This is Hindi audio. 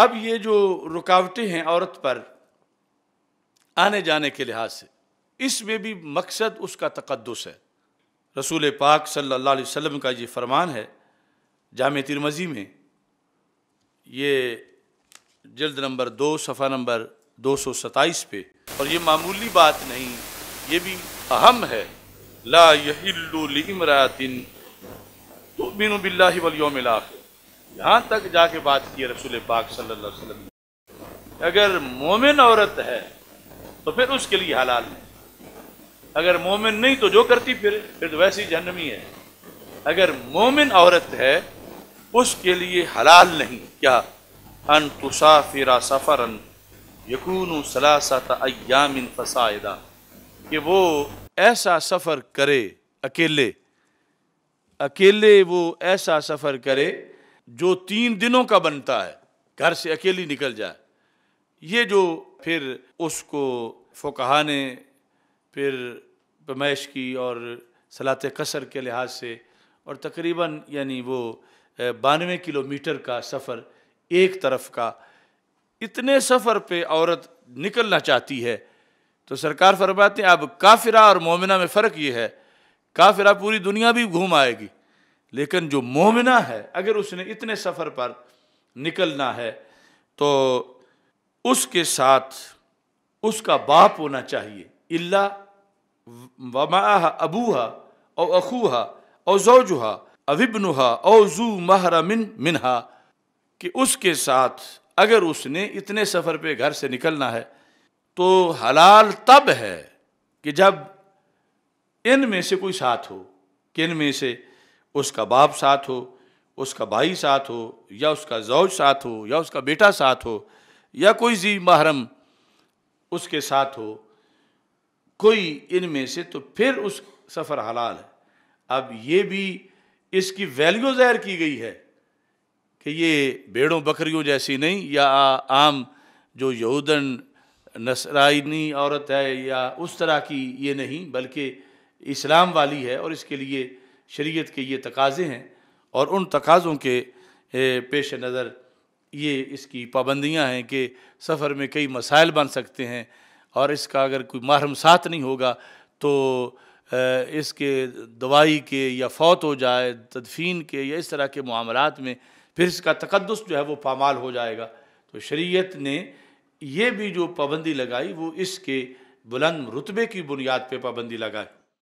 अब ये जो रुकावटें हैं औरत पर आने जाने के लिहाज से इसमें भी मकसद उसका तकदस है रसूल पाक सल्लल्लाहु अलैहि वसल्लम का ये फरमान है जाम तिरमजी में ये जल्द नंबर दो सफ़ा नंबर दो सौ सताईस पे और ये मामूली बात नहीं ये भी अहम है ला यही इमरातिन तो बिल्लाहि बिल्ला यौमिल आखिर यहाँ तक जाके बात की रसूल पाक सल्लल्लाहु अलैहि वसल्लम अगर मोमिन औरत है तो फिर उसके लिए हलाल है अगर मोमिन नहीं तो जो करती फिर फिर तो वैसी ही जहनमी है अगर मोमिन औरत है उसके लिए हलाल नहीं क्या अन तुसाफिरा अन यकून सलासत अयामिन फसायदा कि वो ऐसा सफ़र करे अकेले अकेले वो ऐसा सफ़र करे जो तीन दिनों का बनता है घर से अकेली निकल जाए ये जो फिर उसको फोकहा ने फिर पमैश की और सलात कसर के लिहाज से और तकरीबन यानी वो बानवे किलोमीटर का सफ़र एक तरफ का इतने सफ़र पे औरत निकलना चाहती है तो सरकार फरमाते हैं अब काफिरा और मोमिना में फ़र्क ये है काफिरा पूरी दुनिया भी घूम आएगी लेकिन जो मोमिना है अगर उसने इतने सफ़र पर निकलना है तो उसके साथ उसका बाप होना चाहिए इल्ला वमाह अबूहा और अखूहा और जोजुहा अविबनुहा और जू महरा मिन मिनहा कि उसके साथ अगर उसने इतने सफ़र पे घर से निकलना है तो हलाल तब है कि जब इन में से कोई साथ हो कि इन में से उसका बाप साथ हो उसका भाई साथ हो या उसका जौज साथ हो या उसका बेटा साथ हो या कोई जी महरम उसके साथ हो कोई इनमें से तो फिर उस सफ़र हलाल है अब ये भी इसकी वैल्यू ज़ाहिर की गई है कि ये भेड़ों बकरियों जैसी नहीं या आम जो यहूदन नसराइनी औरत है या उस तरह की ये नहीं बल्कि इस्लाम वाली है और इसके लिए शरीयत के ये तकाज़े हैं और उन तकाज़ों के पेश नज़र ये इसकी पाबंदियाँ हैं कि सफ़र में कई मसाइल बन सकते हैं और इसका अगर कोई माहरम साथ नहीं होगा तो इसके दवाई के या फौत हो जाए तदफीन के या इस तरह के मामलों में फिर इसका तकदस जो है वो पामाल हो जाएगा तो शरीयत ने ये भी जो पाबंदी लगाई वो इसके बुलंद रुतबे की बुनियाद पर पाबंदी लगाई